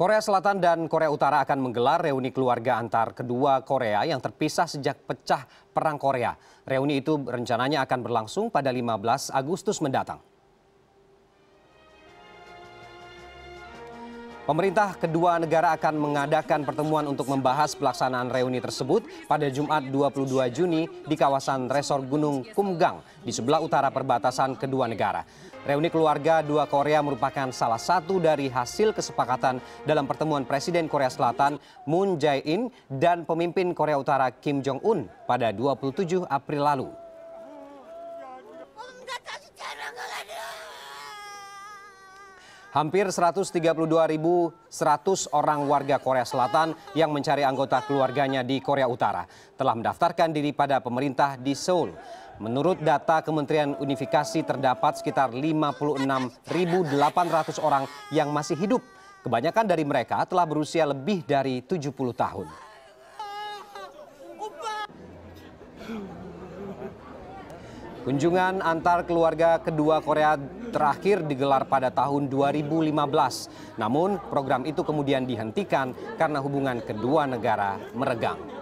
Korea Selatan dan Korea Utara akan menggelar reuni keluarga antar kedua Korea yang terpisah sejak pecah Perang Korea. Reuni itu rencananya akan berlangsung pada 15 Agustus mendatang. Pemerintah kedua negara akan mengadakan pertemuan untuk membahas pelaksanaan reuni tersebut pada Jumat 22 Juni di kawasan Resor Gunung Kumgang di sebelah utara perbatasan kedua negara. Reuni keluarga dua Korea merupakan salah satu dari hasil kesepakatan dalam pertemuan Presiden Korea Selatan Moon Jae-in dan pemimpin Korea Utara Kim Jong-un pada 27 April lalu. Hampir 132.100 orang warga Korea Selatan yang mencari anggota keluarganya di Korea Utara telah mendaftarkan diri pada pemerintah di Seoul. Menurut data Kementerian Unifikasi terdapat sekitar 56.800 orang yang masih hidup. Kebanyakan dari mereka telah berusia lebih dari 70 tahun. Kunjungan antar keluarga kedua Korea terakhir digelar pada tahun 2015. Namun program itu kemudian dihentikan karena hubungan kedua negara meregang.